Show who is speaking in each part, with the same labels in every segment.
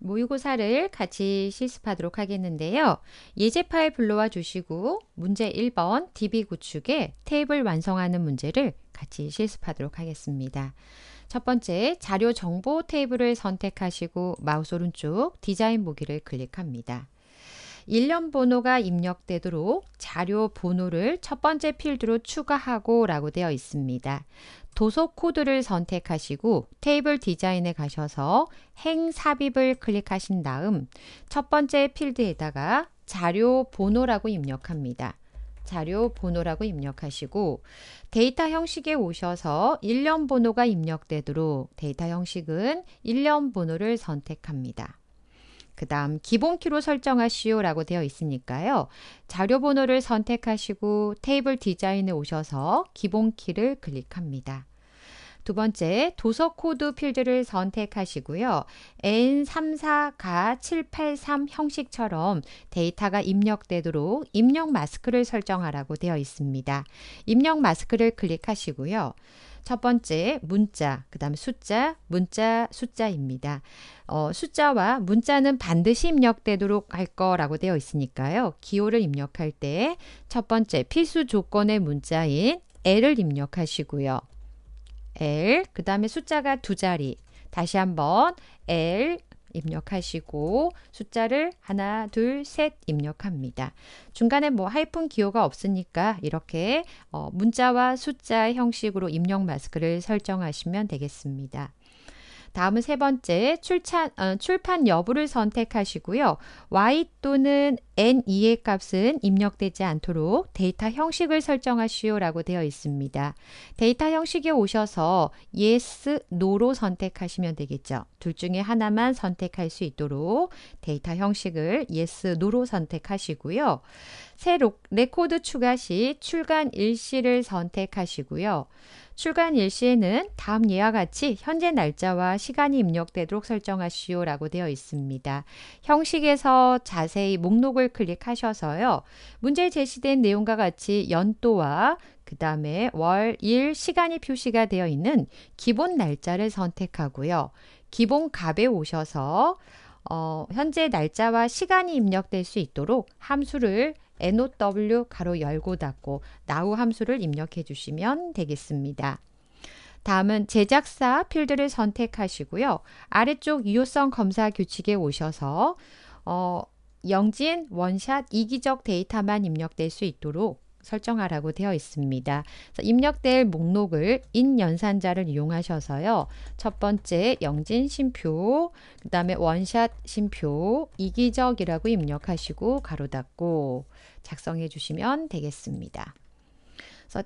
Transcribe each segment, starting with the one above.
Speaker 1: 모의고사를 같이 실습하도록 하겠는데요. 예제 파일 불러와 주시고 문제 1번 DB 구축에 테이블 완성하는 문제를 같이 실습하도록 하겠습니다. 첫 번째, 자료 정보 테이블을 선택하시고 마우스 오른쪽 디자인 보기를 클릭합니다. 일련 번호가 입력되도록 자료 번호를 첫 번째 필드로 추가하고 라고 되어 있습니다. 도서 코드를 선택하시고 테이블 디자인에 가셔서 행 삽입을 클릭하신 다음 첫 번째 필드에다가 자료 번호라고 입력합니다. 자료 번호라고 입력하시고 데이터 형식에 오셔서 일련 번호가 입력되도록 데이터 형식은 일련 번호를 선택합니다. 그 다음 기본 키로 설정하시오 라고 되어 있으니까요. 자료 번호를 선택하시고 테이블 디자인에 오셔서 기본 키를 클릭합니다. 두 번째, 도서 코드 필드를 선택하시고요. N34가 783 형식처럼 데이터가 입력되도록 입력 마스크를 설정하라고 되어 있습니다. 입력 마스크를 클릭하시고요. 첫 번째 문자, 그 다음에 숫자, 문자, 숫자입니다. 어, 숫자와 문자는 반드시 입력되도록 할 거라고 되어 있으니까요. 기호를 입력할 때첫 번째 필수 조건의 문자인 L을 입력하시고요. L, 그 다음에 숫자가 두 자리. 다시 한번 L, 입력하시고 숫자를 하나, 둘, 셋 입력합니다. 중간에 뭐 하이픈 기호가 없으니까 이렇게 어, 문자와 숫자 형식으로 입력 마스크를 설정하시면 되겠습니다. 다음은 세 번째 출판, 어, 출판 여부를 선택하시고요. Y 또는 N2의 값은 입력되지 않도록 데이터 형식을 설정하시오 라고 되어 있습니다. 데이터 형식에 오셔서 Yes, No로 선택하시면 되겠죠. 둘 중에 하나만 선택할 수 있도록 데이터 형식을 Yes, No로 선택하시고요. 새 레코드 추가 시 출간 일시를 선택하시고요. 출간 일시에는 다음 예와 같이 현재 날짜와 시간이 입력되도록 설정하시오 라고 되어 있습니다. 형식에서 자세히 목록을 클릭하셔서요. 문제 제시된 내용과 같이 연도와 그 다음에 월, 일, 시간이 표시가 되어 있는 기본 날짜를 선택하고요. 기본 값에 오셔서 어, 현재 날짜와 시간이 입력될 수 있도록 함수를 NOW 가로 열고 닫고 나우 함수를 입력해 주시면 되겠습니다. 다음은 제작사 필드를 선택하시고요. 아래쪽 유효성 검사 규칙에 오셔서 어, 영진, 원샷, 이기적 데이터만 입력될 수 있도록 설정하라고 되어 있습니다. 입력될 목록을 인연산자를 이용하셔서요. 첫 번째 영진 심표, 그 다음에 원샷 심표, 이기적이라고 입력하시고 가로 닫고 작성해 주시면 되겠습니다.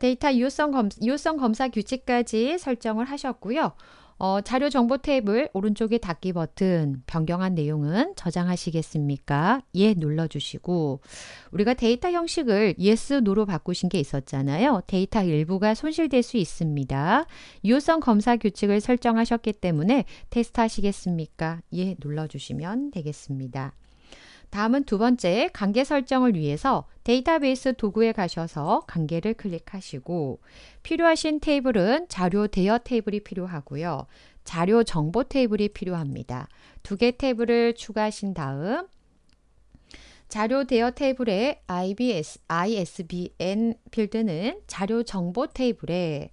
Speaker 1: 데이터 유효성, 검, 유효성 검사 규칙까지 설정을 하셨고요. 어, 자료 정보 테이블 오른쪽에 닫기 버튼 변경한 내용은 저장하시겠습니까? 예 눌러주시고 우리가 데이터 형식을 yes, no로 바꾸신 게 있었잖아요. 데이터 일부가 손실될 수 있습니다. 유효성 검사 규칙을 설정하셨기 때문에 테스트 하시겠습니까? 예 눌러주시면 되겠습니다. 다음은 두 번째 관계 설정을 위해서 데이터베이스 도구에 가셔서 관계를 클릭하시고 필요하신 테이블은 자료 대여 테이블이 필요하고요. 자료 정보 테이블이 필요합니다. 두 개 테이블을 추가하신 다음 자료 대여 테이블의 IBS, ISBN 필드는 자료 정보 테이블에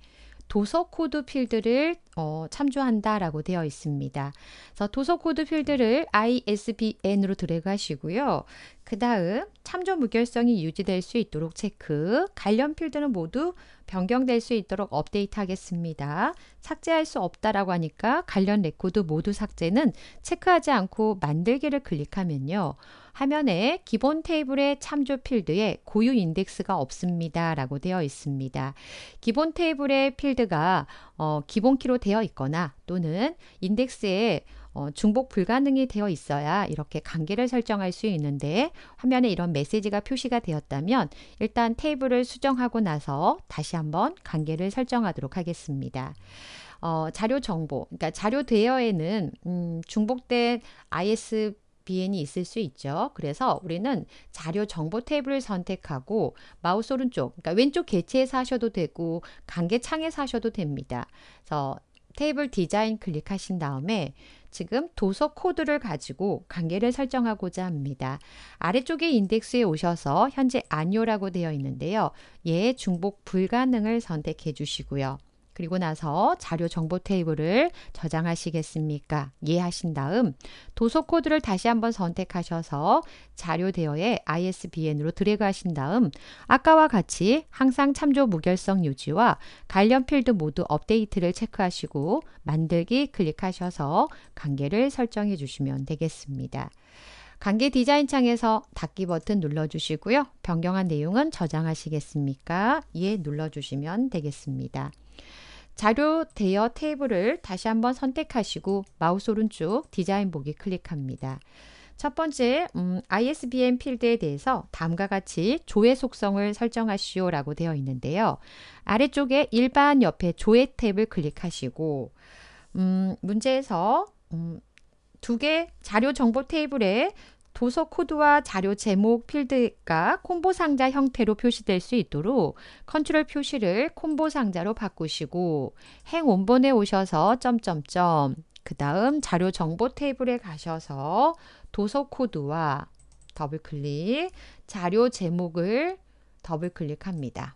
Speaker 1: 도서 코드 필드를 어, 참조한다라고 되어 있습니다. 그래서 도서 코드 필드를 ISBN으로 드래그 하시고요. 그 다음 참조 무결성이 유지될 수 있도록 체크, 관련 필드는 모두 변경될 수 있도록 업데이트 하겠습니다. 삭제할 수 없다라고 하니까 관련 레코드 모두 삭제는 체크하지 않고 만들기를 클릭하면요. 화면에 기본 테이블의 참조 필드에 고유 인덱스가 없습니다. 라고 되어 있습니다. 기본 테이블의 필드가 어, 기본키로 되어 있거나 또는 인덱스에 어, 중복 불가능이 되어 있어야 이렇게 관계를 설정할 수 있는데 화면에 이런 메시지가 표시가 되었다면 일단 테이블을 수정하고 나서 다시 한번 관계를 설정하도록 하겠습니다. 어, 자료 정보, 그러니까 자료 대여에는 음, 중복된 IS BN이 있을 수 있죠. 그래서 우리는 자료 정보 탭을 선택하고 마우스 오른쪽, 그러니까 왼쪽 개체에서 하셔도 되고 관계 창에서 하셔도 됩니다. 그래서 테이블 디자인 클릭하신 다음에 지금 도서 코드를 가지고 관계를 설정하고자 합니다. 아래쪽에 인덱스에 오셔서 현재 아니오라고 되어 있는데요. 예, 중복 불가능을 선택해 주시고요. 그리고 나서 자료 정보 테이블을 저장하시겠습니까? 예 하신 다음 도서 코드를 다시 한번 선택하셔서 자료 대여에 ISBN으로 드래그 하신 다음 아까와 같이 항상 참조 무결성 유지와 관련 필드 모두 업데이트를 체크하시고 만들기 클릭하셔서 관계를 설정해 주시면 되겠습니다. 관계 디자인 창에서 닫기 버튼 눌러주시고요. 변경한 내용은 저장하시겠습니까? 예 눌러주시면 되겠습니다. 자료 대여 테이블을 다시 한번 선택하시고 마우스 오른쪽 디자인 보기 클릭합니다. 첫 번째 음, ISBN 필드에 대해서 다음과 같이 조회 속성을 설정하시오 라고 되어 있는데요. 아래쪽에 일반 옆에 조회 탭을 클릭하시고 음, 문제에서 음, 두개 자료 정보 테이블에 도서 코드와 자료 제목 필드가 콤보 상자 형태로 표시될 수 있도록 컨트롤 표시를 콤보 상자로 바꾸시고 행 원본에 오셔서 점점점 그 다음 자료 정보 테이블에 가셔서 도서 코드와 더블 클릭 자료 제목을 더블 클릭합니다.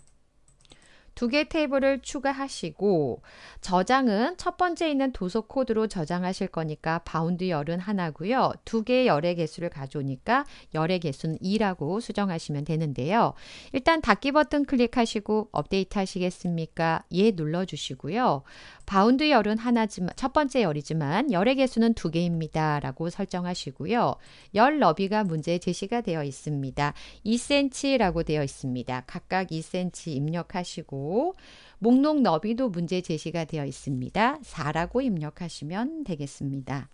Speaker 1: 두개 테이블을 추가하시고 저장은 첫 번째 있는 도서 코드로 저장하실 거니까 바운드 열은 하나고요. 두 개의 열의 개수를 가져오니까 열의 개수는 2라고 수정하시면 되는데요. 일단 닫기 버튼 클릭하시고 업데이트 하시겠습니까? 예 눌러주시고요. 바운드 열은 하나지만 첫 번째 열이지만 열의 개수는 두 개입니다라고 설정하시고요. 열 너비가 문제에 제시가 되어 있습니다. 2cm라고 되어 있습니다. 각각 2cm 입력하시고 목록 너비도 문제 제시가 되어 있습니다. 4라고 입력하시면 되겠습니다.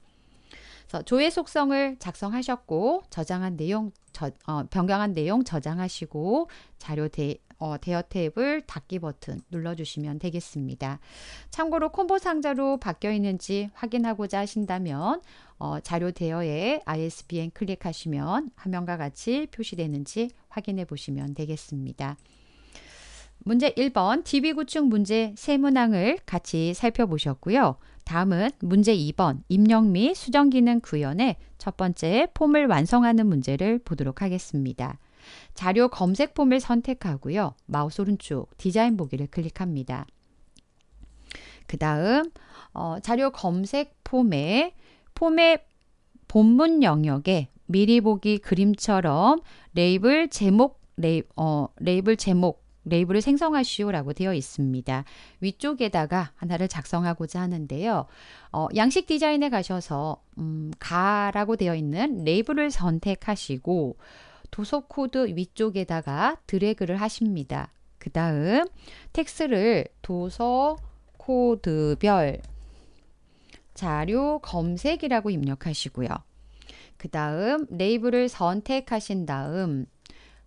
Speaker 1: 조회 속성을 작성하셨고 저장한 내용 저, 어, 변경한 내용 저장하시고 자료 대, 어, 대여 테이블 닫기 버튼 눌러주시면 되겠습니다. 참고로 콤보 상자로 바뀌어 있는지 확인하고자 하신다면 어, 자료 대여에 ISBN 클릭하시면 화면과 같이 표시되는지 확인해 보시면 되겠습니다. 문제 1번 DB 구축 문제 세 문항을 같이 살펴보셨고요. 다음은 문제 2번 입력 및 수정 기능 구현의 첫 번째 폼을 완성하는 문제를 보도록 하겠습니다. 자료 검색 폼을 선택하고요. 마우스 오른쪽 디자인 보기를 클릭합니다. 그 다음 어, 자료 검색 폼에 폼의 본문 영역에 미리 보기 그림처럼 레이블 제목 레이, 어, 레이블 제목 레이블을 생성하시오라고 되어 있습니다. 위쪽에다가 하나를 작성하고자 하는데요. 어, 양식 디자인에 가셔서 음, 가라고 되어 있는 레이블을 선택하시고 도서 코드 위쪽에다가 드래그를 하십니다. 그 다음 텍스를 도서 코드별 자료 검색이라고 입력하시고요. 그 다음 레이블을 선택하신 다음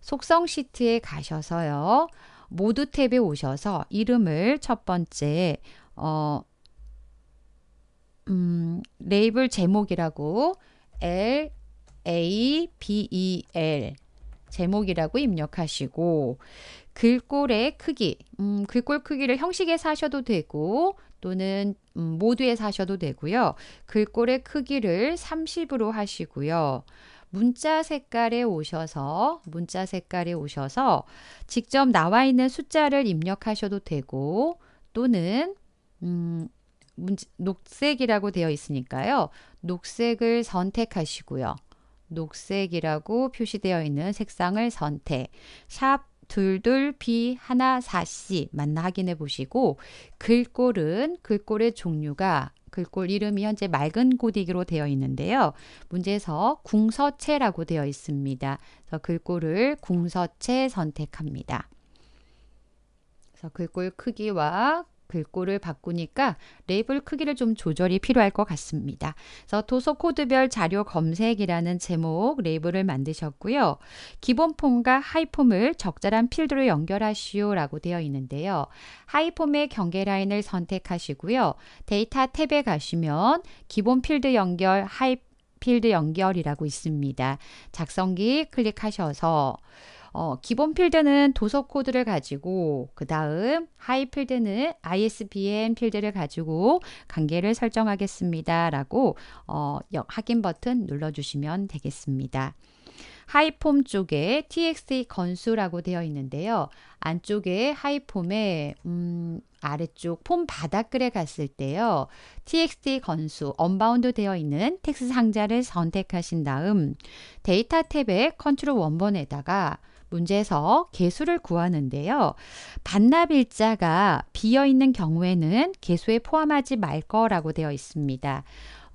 Speaker 1: 속성 시트에 가셔서요. 모두 탭에 오셔서 이름을 첫 번째 어, 음, 레이블 제목이라고 L A B E L 제목이라고 입력하시고 글꼴의 크기, 음, 글꼴 크기를 형식에 사셔도 되고 또는 음, 모두에 사셔도 되고요. 글꼴의 크기를 30으로 하시고요. 문자 색깔에 오셔서 문자 색깔에 오셔서 직접 나와 있는 숫자를 입력하셔도 되고 또는 음, 문 녹색이라고 되어 있으니까요. 녹색을 선택하시고요. 녹색이라고 표시되어 있는 색상을 선택 샵 둘둘 B 하나 4C 만나 확인해 보시고 글꼴은 글꼴의 종류가 글꼴 이름이 현재 맑은 고딕으로 되어 있는데요. 문제에서 궁서체라고 되어 있습니다. 그래서 글꼴을 궁서체 선택합니다. 그래서 글꼴 크기와 글꼴을 바꾸니까 레이블 크기를 좀 조절이 필요할 것 같습니다. 그래서 도서 코드별 자료 검색이라는 제목 레이블을 만드셨고요. 기본 폼과 하이 폼을 적절한 필드로 연결하시오라고 되어 있는데요. 하이 폼의 경계 라인을 선택하시고요. 데이터 탭에 가시면 기본 필드 연결 하이 필드 연결이라고 있습니다. 작성기 클릭하셔서 어, 기본 필드는 도서 코드를 가지고 그 다음 하이 필드는 ISBN 필드를 가지고 관계를 설정하겠습니다. 라고 어, 확인 버튼 눌러주시면 되겠습니다. 하이폼 쪽에 TXT 건수라고 되어 있는데요. 안쪽에 하이폼의 음, 아래쪽 폼 바닥글에 갔을 때요. TXT 건수 언바운드 되어 있는 텍스 상자를 선택하신 다음 데이터 탭의 컨트롤 원번에다가 문제에서 개수를 구하는데요. 반납 일자가 비어 있는 경우에는 개수에 포함하지 말 거라고 되어 있습니다.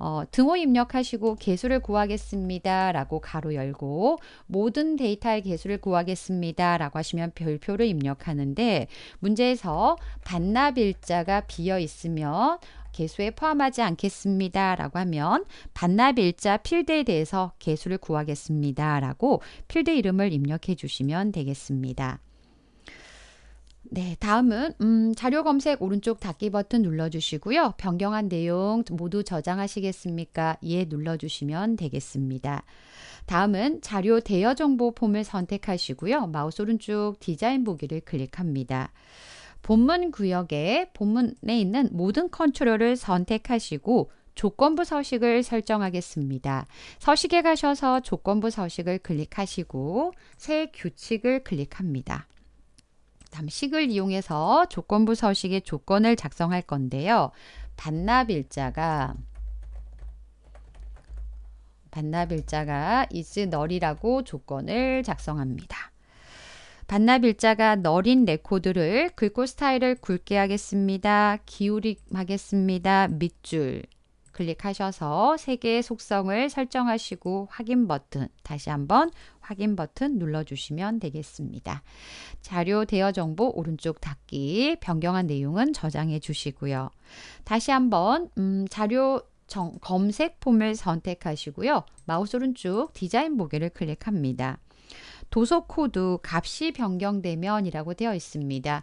Speaker 1: 어, 등호 입력하시고 개수를 구하겠습니다. 라고 가로 열고 모든 데이터의 개수를 구하겠습니다. 라고 하시면 별표를 입력하는데 문제에서 반납 일자가 비어 있으면 개수에 포함하지 않겠습니다. 라고 하면 반납 일자 필드에 대해서 개수를 구하겠습니다. 라고 필드 이름을 입력해 주시면 되겠습니다. 네, 다음은 음, 자료 검색 오른쪽 닫기 버튼 눌러주시고요. 변경한 내용 모두 저장하시겠습니까? 예 눌러주시면 되겠습니다. 다음은 자료 대여 정보 폼을 선택하시고요. 마우스 오른쪽 디자인 보기를 클릭합니다. 본문 구역에 본문에 있는 모든 컨트롤을 선택하시고 조건부 서식을 설정하겠습니다. 서식에 가셔서 조건부 서식을 클릭하시고 새 규칙을 클릭합니다. 다음 식을 이용해서 조건부 서식의 조건을 작성할 건데요. 반납 일자가 반납 일자가 is null이라고 조건을 작성합니다. 반납 일자가 너린 레코드를 글꼴 스타일을 굵게 하겠습니다. 기울이하겠습니다. 밑줄 클릭하셔서 3 개의 속성을 설정하시고 확인 버튼 다시 한번 확인 버튼 눌러주시면 되겠습니다. 자료 대여 정보 오른쪽 닫기 변경한 내용은 저장해 주시고요. 다시 한번 음, 자료 정, 검색 폼을 선택하시고요. 마우스 오른쪽 디자인 보기를 클릭합니다. 도서 코드 값이 변경되면이라고 되어 있습니다.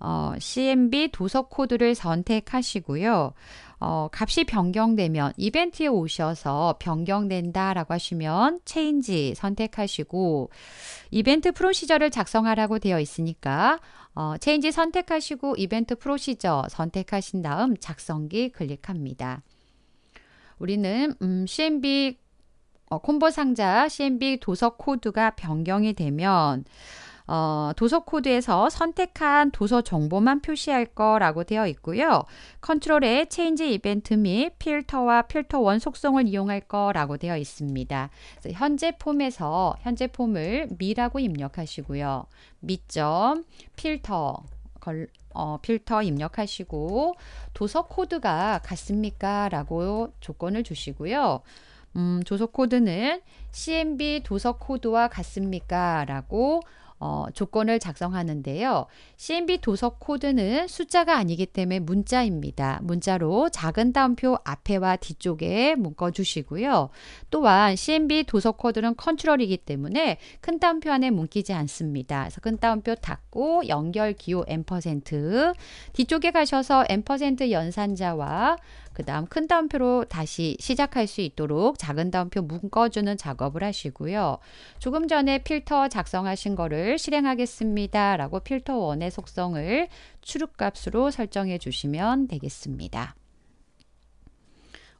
Speaker 1: 어, CMB 도서 코드를 선택하시고요. 어, 값이 변경되면 이벤트에 오셔서 변경된다라고 하시면 체인지 선택하시고 이벤트 프로시저를 작성하라고 되어 있으니까 어, 체인지 선택하시고 이벤트 프로시저 선택하신 다음 작성기 클릭합니다. 우리는 음, CMB 어, 콤보 상자 CMB 도서 코드가 변경이 되면 어, 도서 코드에서 선택한 도서 정보만 표시할 거라고 되어 있고요. 컨트롤에 체인지 이벤트 및 필터와 필터원 속성을 이용할 거라고 되어 있습니다. 그래서 현재 폼에서 현재 폼을 미라고 입력하시고요. 미점 필터 걸, 어, 필터 입력하시고 도서 코드가 같습니까? 라고 조건을 주시고요. 음, 조석 코드는 CMB 도서 코드와 같습니까? 라고 어, 조건을 작성하는데요. CMB 도서 코드는 숫자가 아니기 때문에 문자입니다. 문자로 작은 따옴표 앞에와 뒤쪽에 묶어 주시고요. 또한 CMB 도서 코드는 컨트롤이기 때문에 큰 따옴표 안에 묶이지 않습니다. 그래서 큰 따옴표 닫고 연결 기호 n%뒤쪽에 가셔서 n% 연산자와 그 다음 큰 따옴표로 다시 시작할 수 있도록 작은 따옴표 묶어주는 작업을 하시고요. 조금 전에 필터 작성하신 거를 실행하겠습니다. 라고 필터 원의 속성을 추룩값으로 설정해 주시면 되겠습니다.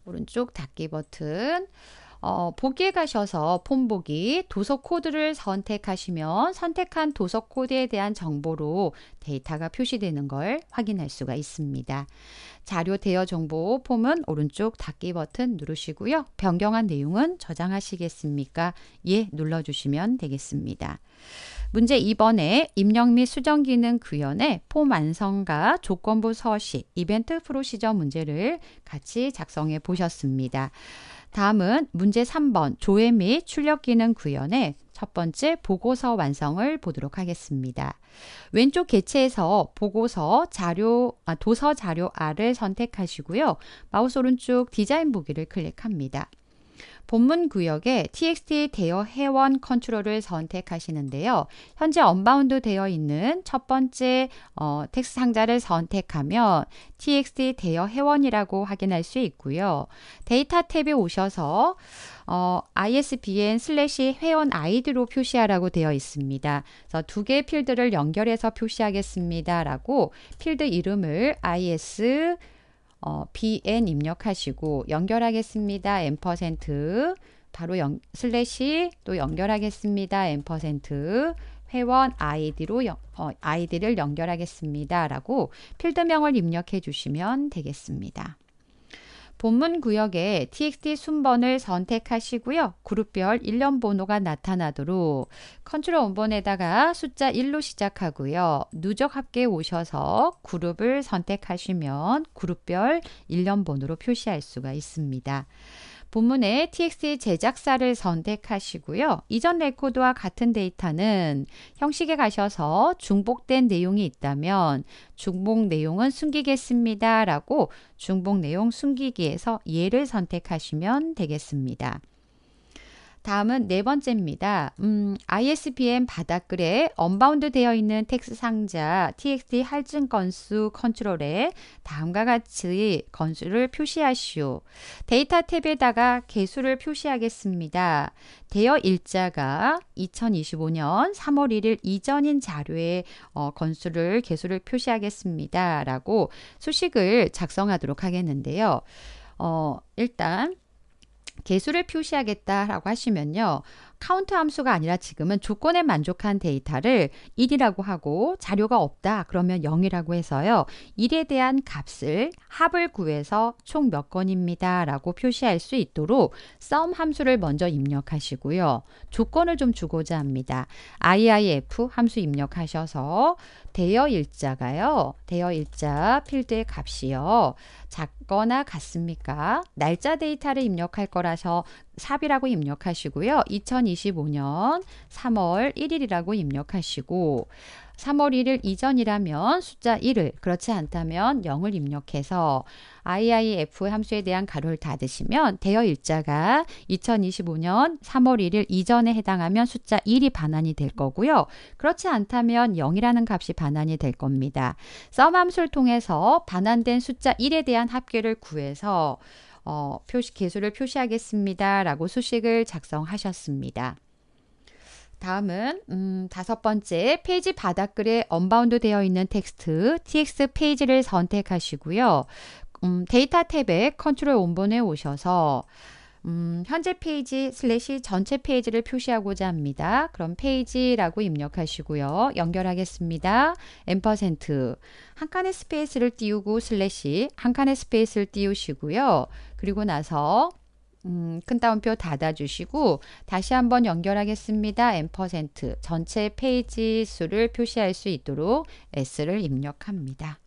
Speaker 1: 오른쪽 닫기 버튼 어, 보기에 가셔서 폰 보기 도서 코드를 선택하시면 선택한 도서 코드에 대한 정보로 데이터가 표시되는 걸 확인할 수가 있습니다. 자료 대여 정보 폼은 오른쪽 닫기 버튼 누르시고요. 변경한 내용은 저장하시겠습니까? 예 눌러주시면 되겠습니다. 문제 2번에 입력 및 수정 기능 구현에 폼 완성과 조건부 서식, 이벤트 프로 시저 문제를 같이 작성해 보셨습니다. 다음은 문제 3번 조회 및 출력 기능 구현의 첫 번째 보고서 완성을 보도록 하겠습니다. 왼쪽 개체에서 보고서 자료 아, 도서 자료 R을 선택하시고요. 마우스 오른쪽 디자인 보기를 클릭합니다. 본문 구역에 txt 대여 회원 컨트롤을 선택하시는데요. 현재 언바운드 되어 있는 첫 번째 어, 텍스트 상자를 선택하면 txt 대여 회원이라고 확인할 수 있고요. 데이터 탭에 오셔서 어, ISBN 슬래시 회원 아이디로 표시하라고 되어 있습니다. 그래서 두 개의 필드를 연결해서 표시하겠습니다라고 필드 이름을 IS 어, bn 입력하시고 연결하겠습니다. 엠 바로 연, 슬래시 또 연결하겠습니다. 엠 회원 아이디로 연, 어, 아이디를 연결하겠습니다라고 필드명을 입력해 주시면 되겠습니다. 본문 구역에 txt 순번을 선택하시고요. 그룹별 일련 번호가 나타나도록 컨트롤 원본에다가 숫자 1로 시작하고요. 누적 합계 오셔서 그룹을 선택하시면 그룹별 일련 번호로 표시할 수가 있습니다. 본문의 t x t 제작사를 선택하시고요. 이전 레코드와 같은 데이터는 형식에 가셔서 중복된 내용이 있다면 중복 내용은 숨기겠습니다. 라고 중복 내용 숨기기에서 얘를 선택하시면 되겠습니다. 다음은 네 번째입니다. 음, ISBN 바닥글에 언바운드 되어 있는 텍스 상자 TXT 할증 건수 컨트롤에 다음과 같이 건수를 표시하시오. 데이터 탭에다가 개수를 표시하겠습니다. 대여 일자가 2025년 3월 1일 이전인 자료의 어, 건수를 개수를 표시하겠습니다. 라고 수식을 작성하도록 하겠는데요. 어, 일단 개수를 표시하겠다라고 하시면요. 카운트 함수가 아니라 지금은 조건에 만족한 데이터를 1이라고 하고 자료가 없다 그러면 0이라고 해서요. 1에 대한 값을 합을 구해서 총 몇 건입니다 라고 표시할 수 있도록 sum 함수를 먼저 입력하시고요. 조건을 좀 주고자 합니다. IIF 함수 입력하셔서 대여 일자가요. 대여 일자 필드의 값이요. 작거나 같습니까? 날짜 데이터를 입력할 거라서 삽이라고 입력하시고요. 2025년 3월 1일이라고 입력하시고 3월 1일 이전이라면 숫자 1을, 그렇지 않다면 0을 입력해서 IIF 함수에 대한 가로를 닫으시면 대여 일자가 2025년 3월 1일 이전에 해당하면 숫자 1이 반환이 될 거고요. 그렇지 않다면 0이라는 값이 반환이 될 겁니다. 썸 함수를 통해서 반환된 숫자 1에 대한 합계를 구해서 어, 표시 개수를 표시하겠습니다. 라고 수식을 작성하셨습니다. 다음은 음, 다섯 번째 페이지 바닥글에 언바운드 되어 있는 텍스트 tx 페이지를 선택하시고요. 음, 데이터 탭에 컨트롤 온본에 오셔서 음, 현재 페이지 슬래시 전체 페이지를 표시하고자 합니다. 그럼 페이지라고 입력하시고요. 연결하겠습니다. 앰퍼센트 한 칸의 스페이스를 띄우고 슬래시 한 칸의 스페이스를 띄우시고요. 그리고 나서 음, 큰 따옴표 닫아주시고 다시 한번 연결하겠습니다. 앰 전체 페이지 수를 표시할 수 있도록 S를 입력합니다.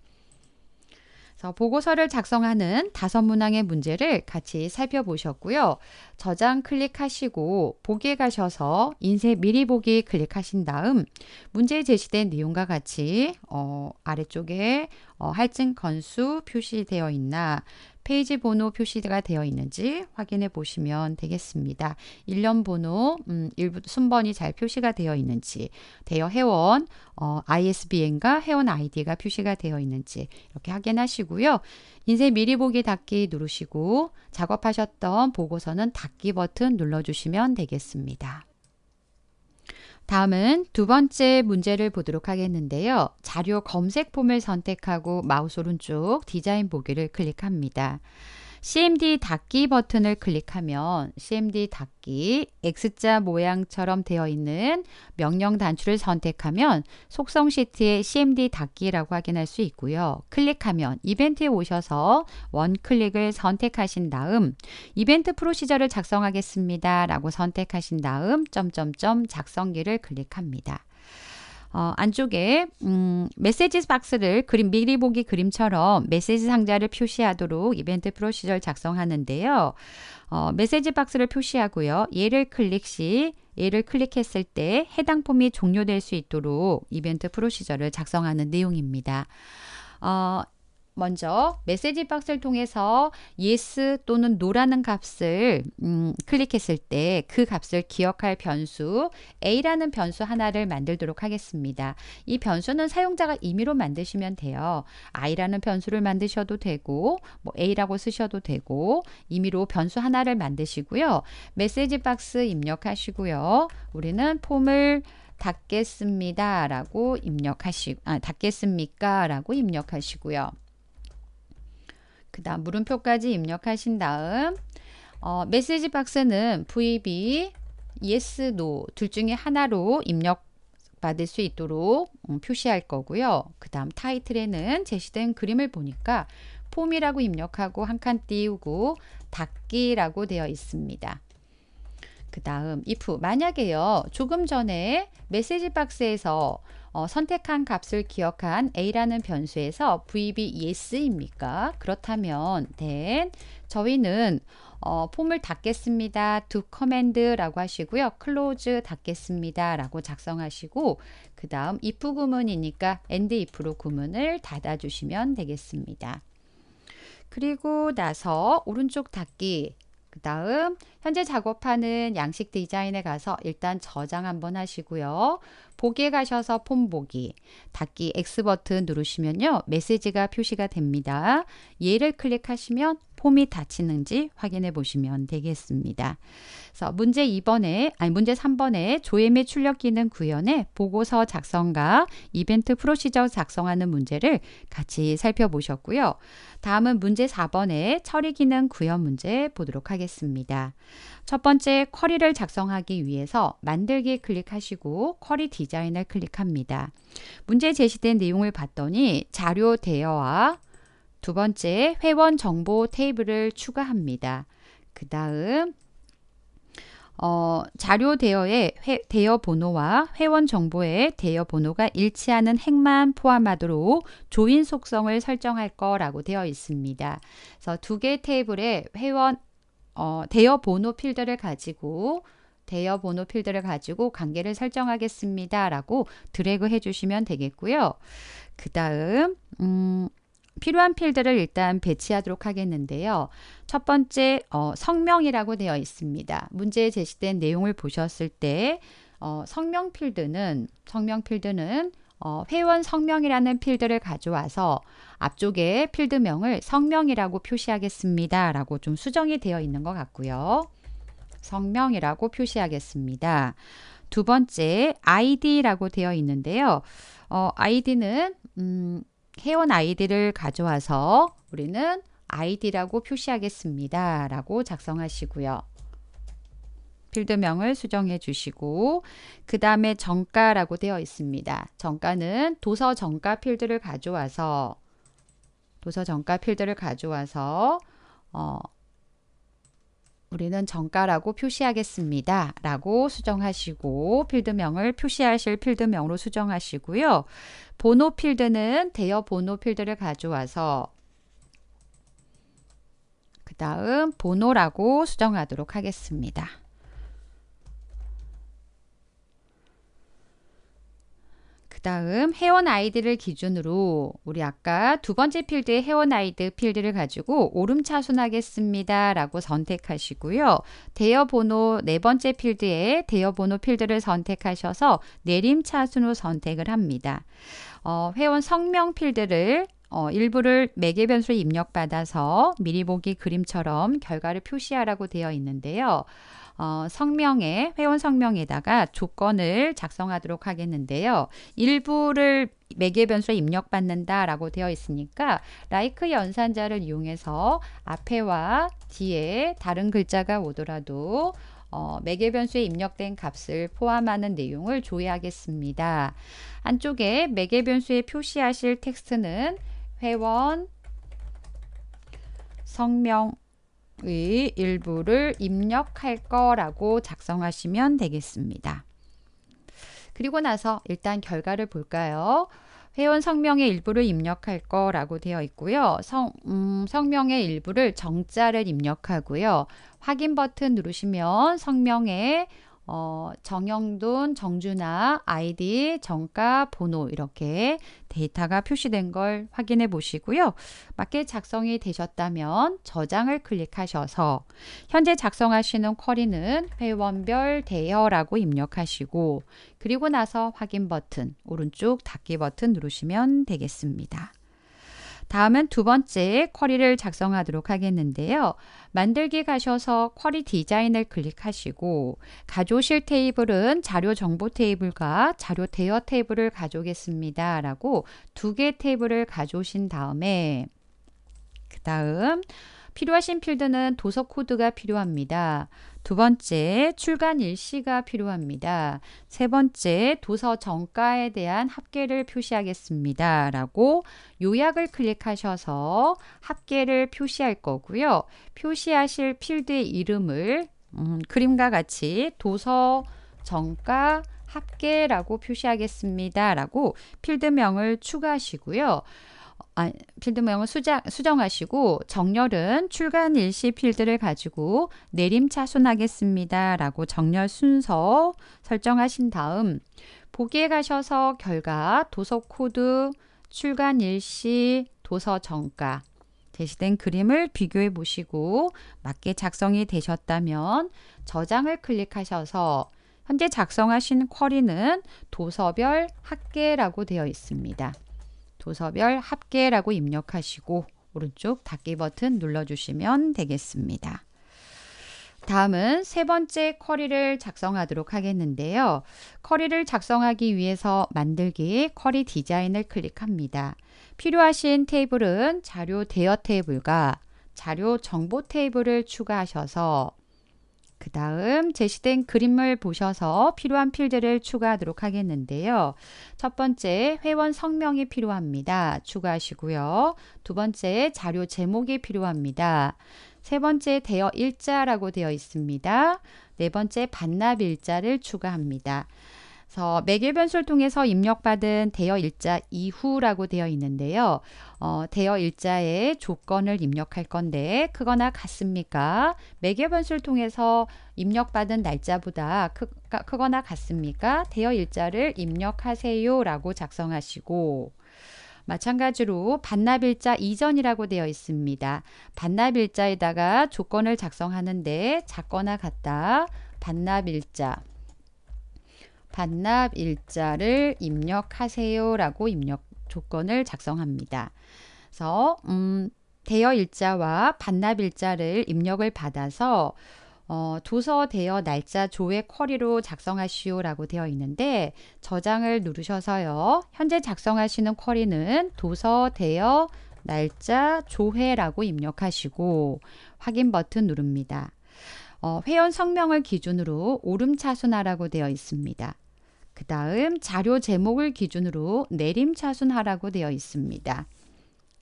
Speaker 1: 그래서 보고서를 작성하는 다섯 문항의 문제를 같이 살펴보셨고요. 저장 클릭하시고 보기에 가셔서 인쇄 미리 보기 클릭하신 다음 문제에 제시된 내용과 같이 어, 아래쪽에 어, 할증 건수 표시되어 있나 페이지 번호 표시가 되어 있는지 확인해 보시면 되겠습니다. 일련 번호 음, 일부 순번이 잘 표시가 되어 있는지 대여 회원 어, ISBN과 회원 아이디가 표시가 되어 있는지 이렇게 확인하시고요. 인쇄 미리 보기 닫기 누르시고 작업하셨던 보고서는 닫기 버튼 눌러주시면 되겠습니다. 다음은 두 번째 문제를 보도록 하겠는데요. 자료 검색 폼을 선택하고 마우스 오른쪽 디자인 보기를 클릭합니다. CMD 닫기 버튼을 클릭하면 CMD 닫기 X자 모양처럼 되어 있는 명령 단추를 선택하면 속성 시트에 CMD 닫기라고 확인할 수 있고요. 클릭하면 이벤트에 오셔서 원클릭을 선택하신 다음 이벤트 프로시저를 작성하겠습니다. 라고 선택하신 다음 점점점 작성기를 클릭합니다. 어, 안쪽에 음, 메시지 박스를 그림 미리 보기 그림처럼 메시지 상자를 표시하도록 이벤트 프로시절 작성하는데요. 어, 메시지 박스를 표시하고요. 얘를 클릭 시 얘를 클릭했을 때 해당 폼이 종료될 수 있도록 이벤트 프로시저를 작성하는 내용입니다. 어, 먼저 메시지 박스를 통해서 yes 또는 no라는 값을 음, 클릭했을 때 그 값을 기억할 변수 a라는 변수 하나를 만들도록 하겠습니다. 이 변수는 사용자가 임의로 만드시면 돼요. i라는 변수를 만드셔도 되고 뭐 a라고 쓰셔도 되고 임의로 변수 하나를 만드시고요. 메시지 박스 입력하시고요. 우리는 폼을 닫겠습니다 라고 입력하시 아 닫겠습니까 라고 입력하시고요 그 다음 물음표까지 입력하신 다음 어, 메시지 박스는 VB, Yes, No 둘 중에 하나로 입력 받을 수 있도록 음, 표시할 거고요. 그 다음 타이틀에는 제시된 그림을 보니까 폼이라고 입력하고 한 칸 띄우고 닫기라고 되어 있습니다. 그 다음 if 만약에요. 조금 전에 메시지 박스에서 어, 선택한 값을 기억한 a라는 변수에서 vb yes입니까? 그렇다면 then 네. 저희는 어, 폼을 닫겠습니다. 두 커맨드라고 하시고요. close 닫겠습니다라고 작성하시고 그 다음 if 구문이니까 and if로 구문을 닫아주시면 되겠습니다. 그리고 나서 오른쪽 닫기 그 다음 현재 작업하는 양식 디자인에 가서 일단 저장 한번 하시고요. 보기에 가셔서 폼 보기, 닫기 X 버튼 누르시면요. 메시지가 표시가 됩니다. 얘를 클릭하시면 폼이 닫히는지 확인해 보시면 되겠습니다. 그래서 문제 2번에 아니 문제 3번에 조예미 출력 기능 구현에 보고서 작성과 이벤트 프로시저 작성하는 문제를 같이 살펴보셨고요. 다음은 문제 4번에 처리 기능 구현 문제 보도록 하겠습니다. 첫 번째 쿼리를 작성하기 위해서 만들기 클릭하시고 쿼리 디자인을 클릭합니다. 문제 제시된 내용을 봤더니 자료 대여와 두 번째, 회원 정보 테이블을 추가합니다. 그 다음, 어, 자료 대여의 회, 대여 번호와 회원 정보의 대여 번호가 일치하는 행만 포함하도록 조인 속성을 설정할 거라고 되어 있습니다. 그래서 두 개 테이블에 회원 어, 대여 번호 필드를 가지고 대여 번호 필드를 가지고 관계를 설정하겠습니다. 라고 드래그 해주시면 되겠고요. 그 다음, 음, 필요한 필드를 일단 배치하도록 하겠는데요. 첫 번째 어, 성명이라고 되어 있습니다. 문제에 제시된 내용을 보셨을 때 어, 성명 필드는 성명 필드는 어, 회원 성명이라는 필드를 가져와서 앞쪽에 필드명을 성명이라고 표시하겠습니다. 라고 좀 수정이 되어 있는 것 같고요. 성명이라고 표시하겠습니다. 두 번째, 아이디라고 되어 있는데요. 어, 아이디는, 음, 회원 아이디를 가져와서 우리는 아이디라고 표시하겠습니다. 라고 작성하시고요. 필드명을 수정해 주시고 그 다음에 정가라고 되어 있습니다. 정가는 도서 정가 필드를 가져와서 도서 정가 필드를 가져와서 어, 우리는 정가라고 표시하겠습니다. 라고 수정하시고 필드명을 표시하실 필드명으로 수정하시고요. 번호 필드는 대여 번호 필드를 가져와서 그 다음 번호라고 수정하도록 하겠습니다. 그 다음 회원 아이디를 기준으로 우리 아까 두 번째 필드의 회원 아이디 필드를 가지고 오름차순하겠습니다 라고 선택하시고요. 대여 번호 네 번째 필드에 대여 번호 필드를 선택하셔서 내림차순으로 선택을 합니다. 어, 회원 성명 필드를 어, 일부를 매개 변수로 입력받아서 미리 보기 그림처럼 결과를 표시하라고 되어 있는데요. 어, 성명에 회원 성명에다가 조건을 작성하도록 하겠는데요. 일부를 매개 변수에 입력받는다라고 되어 있으니까 라이크 연산자를 이용해서 앞에와 뒤에 다른 글자가 오더라도 어, 매개 변수에 입력된 값을 포함하는 내용을 조회하겠습니다. 안쪽에 매개 변수에 표시하실 텍스트는 회원 성명 의 일부를 입력할 거라고 작성하시면 되겠습니다. 그리고 나서 일단 결과를 볼까요? 회원 성명의 일부를 입력할 거라고 되어 있고요. 성, 음, 성명의 일부를 정자를 입력하고요. 확인 버튼 누르시면 성명의 어, 정영돈, 정준아, 아이디, 정가, 번호 이렇게 데이터가 표시된 걸 확인해 보시고요. 맞게 작성이 되셨다면 저장을 클릭하셔서 현재 작성하시는 쿼리는 회원별 대여라고 입력하시고 그리고 나서 확인 버튼, 오른쪽 닫기 버튼 누르시면 되겠습니다. 다음은 두 번째 쿼리를 작성하도록 하겠는데요. 만들기 가셔서 쿼리 디자인을 클릭하시고 가져오실 테이블은 자료 정보 테이블과 자료 대여 테이블을 가져오겠습니다. 라고 두 개 테이블을 가져오신 다음에 그 다음 필요하신 필드는 도서 코드가 필요합니다. 두 번째, 출간 일시가 필요합니다. 세 번째, 도서 정가에 대한 합계를 표시하겠습니다. 라고 요약을 클릭하셔서 합계를 표시할 거고요. 표시하실 필드의 이름을 음, 그림과 같이 도서 정가 합계라고 표시하겠습니다. 라고 필드명을 추가하시고요. 아, 필드 모양을 수정, 수정하시고 정렬은 출간 일시 필드를 가지고 내림 차순하겠습니다. 라고 정렬 순서 설정하신 다음 보기에 가셔서 결과 도서 코드, 출간 일시, 도서 정가 제시된 그림을 비교해 보시고 맞게 작성이 되셨다면 저장을 클릭하셔서 현재 작성하신 쿼리는 도서별 학계라고 되어 있습니다. 도서별 합계라고 입력하시고 오른쪽 닫기 버튼 눌러주시면 되겠습니다. 다음은 세 번째 커리를 작성하도록 하겠는데요. 커리를 작성하기 위해서 만들기 커리 디자인을 클릭합니다. 필요하신 테이블은 자료 대여 테이블과 자료 정보 테이블을 추가하셔서 그 다음 제시된 그림을 보셔서 필요한 필드를 추가하도록 하겠는데요. 첫 번째 회원 성명이 필요합니다. 추가하시고요. 두 번째 자료 제목이 필요합니다. 세 번째 대여 일자라고 되어 있습니다. 네 번째 반납 일자를 추가합니다. 그래서 매개 변수를 통해서 입력받은 대여 일자 이후라고 되어 있는데요. 어, 대여 일자의 조건을 입력할 건데 크거나 같습니까? 매개 변수를 통해서 입력받은 날짜보다 크, 크거나 같습니까? 대여 일자를 입력하세요라고 작성하시고 마찬가지로 반납일자 이전이라고 되어 있습니다. 반납일자에다가 조건을 작성하는데 작거나 같다, 반납일자 반납 일자를 입력하세요라고 입력 조건을 작성합니다. 그래서 음, 대여 일자와 반납 일자를 입력을 받아서 어, 도서 대여 날짜 조회 쿼리로 작성하시오라고 되어 있는데 저장을 누르셔서요. 현재 작성하시는 쿼리는 도서 대여 날짜 조회라고 입력하시고 확인 버튼 누릅니다. 어, 회원 성명을 기준으로 오름차순화라고 되어 있습니다. 그 다음 자료 제목을 기준으로 내림차순하라고 되어 있습니다.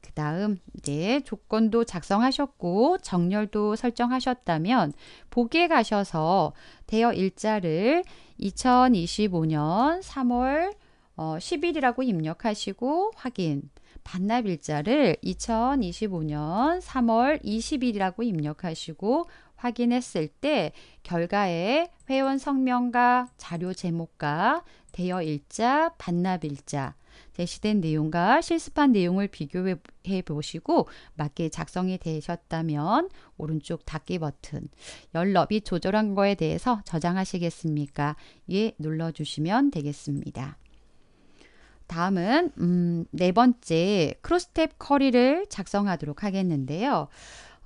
Speaker 1: 그 다음 이제 조건도 작성하셨고 정렬도 설정하셨다면 보기에 가셔서 대여 일자를 2025년 3월 10일이라고 어, 입력하시고 확인 반납 일자를 2025년 3월 20일이라고 입력하시고 확인했을 때 결과에 회원 성명과 자료 제목과 대여 일자, 반납 일자, 제시된 내용과 실습한 내용을 비교해 보시고 맞게 작성이 되셨다면 오른쪽 닫기 버튼, 열 너비 조절한 거에 대해서 저장하시겠습니까? 예, 눌러주시면 되겠습니다. 다음은 음, 네 번째 크로스탭 커리를 작성하도록 하겠는데요.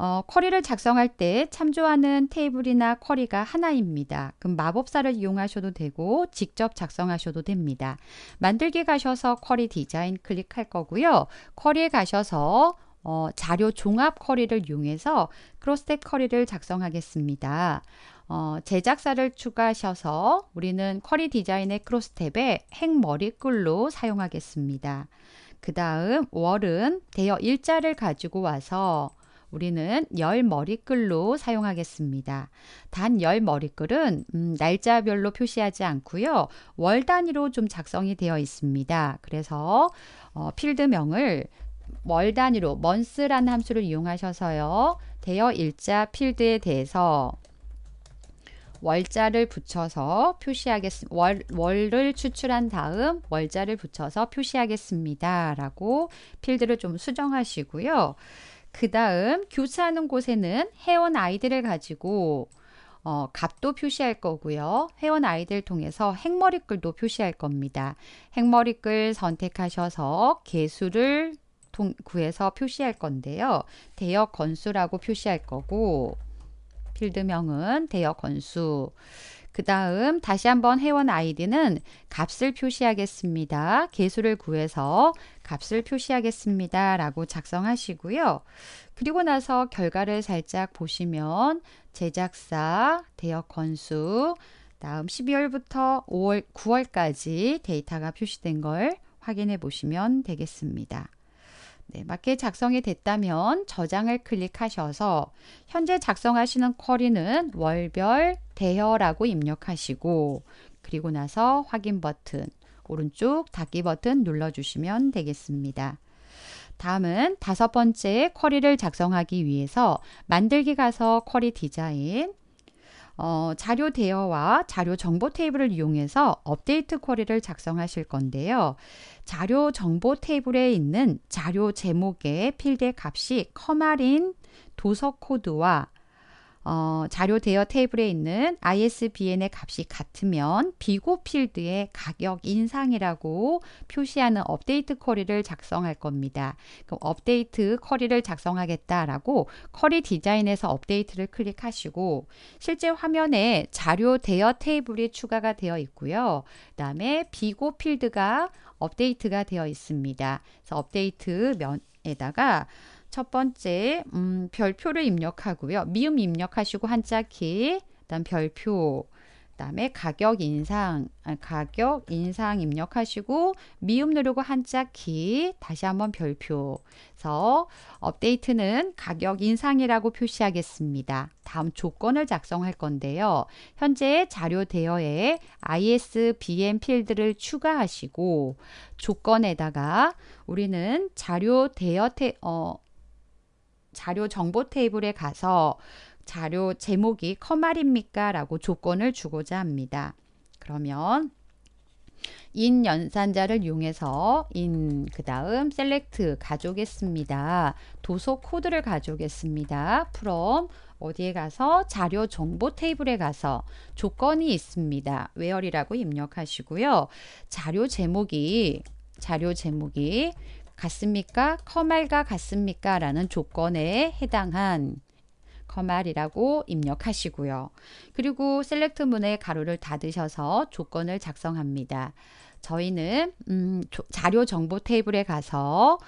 Speaker 1: 어, 쿼리를 작성할 때 참조하는 테이블이나 쿼리가 하나입니다. 그럼 마법사를 이용하셔도 되고 직접 작성하셔도 됩니다. 만들기 가셔서 쿼리 디자인 클릭할 거고요. 쿼리에 가셔서 어, 자료 종합 쿼리를 이용해서 크로스텍 쿼리를 작성하겠습니다. 어, 제작사를 추가하셔서 우리는 쿼리 디자인의 크로스텝에 행머리글로 사용하겠습니다. 그 다음 월은 대여 일자를 가지고 와서 우리는 열 머리글로 사용하겠습니다. 단 열 머리글은 음, 날짜별로 표시하지 않고요. 월 단위로 좀 작성이 되어 있습니다. 그래서 어, 필드명을 월 단위로 month라는 함수를 이용하셔서요. 대여 일자 필드에 대해서 월자를 붙여서 표시하겠습니다. 월, 월을 추출한 다음 월자를 붙여서 표시하겠습니다. 라고 필드를 좀 수정하시고요. 그 다음 교차하는 곳에는 회원 아이디를 가지고 어, 값도 표시할 거고요. 회원 아이디를 통해서 행머리글도 표시할 겁니다. 행머리글 선택하셔서 개수를 통, 구해서 표시할 건데요. 대역 건수라고 표시할 거고 필드명은 대역 건수 그 다음 다시 한번 회원 아이디는 값을 표시하겠습니다. 개수를 구해서 값을 표시하겠습니다. 라고 작성하시고요. 그리고 나서 결과를 살짝 보시면 제작사, 대여 건수, 다음 12월부터 5월, 9월까지 데이터가 표시된 걸 확인해 보시면 되겠습니다. 네, 맞게 작성이 됐다면 저장을 클릭하셔서 현재 작성하시는 쿼리는 월별 대여라고 입력하시고 그리고 나서 확인 버튼 오른쪽 닫기 버튼 눌러주시면 되겠습니다. 다음은 다섯 번째 쿼리를 작성하기 위해서 만들기 가서 쿼리 디자인 어, 자료 대여와 자료 정보 테이블을 이용해서 업데이트 쿼리를 작성하실 건데요. 자료 정보 테이블에 있는 자료 제목의 필드의 값이 커마린 도서 코드와 어, 자료 대여 테이블에 있는 ISBN의 값이 같으면 비고 필드의 가격 인상이라고 표시하는 업데이트 커리를 작성할 겁니다. 그럼 업데이트 커리를 작성하겠다라고 커리 디자인에서 업데이트를 클릭하시고 실제 화면에 자료 대여 테이블이 추가가 되어 있고요. 그 다음에 비고 필드가 업데이트가 되어 있습니다. 그래서 업데이트 면에다가 첫 번째 음, 별표를 입력하고요. 미음 입력하시고 한자키, 그다음 별표, 그다음에 가격 인상, 아, 가격 인상 입력하시고 미음 누르고 한자키, 다시 한번 별표. 그래서 업데이트는 가격 인상이라고 표시하겠습니다. 다음 조건을 작성할 건데요. 현재 자료 대여에 ISBN 필드를 추가하시고 조건에다가 우리는 자료 대여 태, 어, 자료 정보 테이블에 가서 자료 제목이 커말입니까? 라고 조건을 주고자 합니다. 그러면 인 연산자를 이용해서 인그 다음 셀렉트 가져오겠습니다. 도서 코드를 가져오겠습니다. from 어디에 가서 자료 정보 테이블에 가서 조건이 있습니다. where이라고 입력하시고요. 자료 제목이 자료 제목이 같습니까? 커말과 같습니까? 라는 조건에 해당한 커말이라고 입력하시고요. 그리고 셀렉트 문의 가로를 닫으셔서 조건을 작성합니다. 저희는 음, 자료 정보 테이블에 가서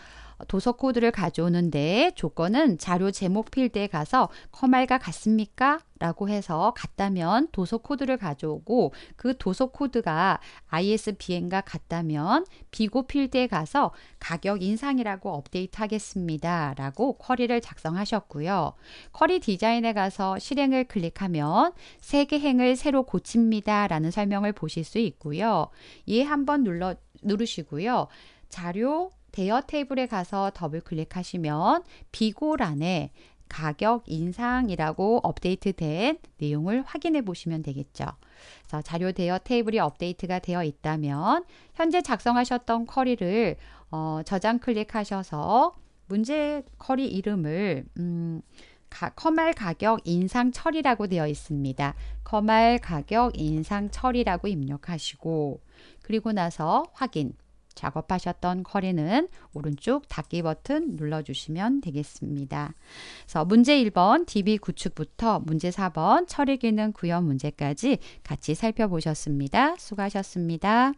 Speaker 1: 도서 코드를 가져오는데 조건은 자료 제목 필드에 가서 커말과 같습니까? 라고 해서 같다면 도서 코드를 가져오고 그 도서 코드가 ISBN과 같다면 비고 필드에 가서 가격 인상이라고 업데이트 하겠습니다. 라고 쿼리를 작성하셨고요. 쿼리 디자인에 가서 실행을 클릭하면 세 개 행을 새로 고칩니다. 라는 설명을 보실 수 있고요. 얘 예 한번 눌러 누르시고요. 자료 대여 테이블에 가서 더블 클릭하시면 비고란에 가격 인상이라고 업데이트된 내용을 확인해 보시면 되겠죠. 자, 자료 대여 테이블이 업데이트가 되어 있다면 현재 작성하셨던 쿼리를 어, 저장 클릭하셔서 문제 쿼리 이름을 음, 가, 커말 가격 인상 처리라고 되어 있습니다. 커말 가격 인상 처리라고 입력하시고 그리고 나서 확인 작업하셨던 커리는 오른쪽 닫기 버튼 눌러주시면 되겠습니다. 그래서 문제 1번 DB 구축부터 문제 4번 처리 기능 구현 문제까지 같이 살펴보셨습니다. 수고하셨습니다.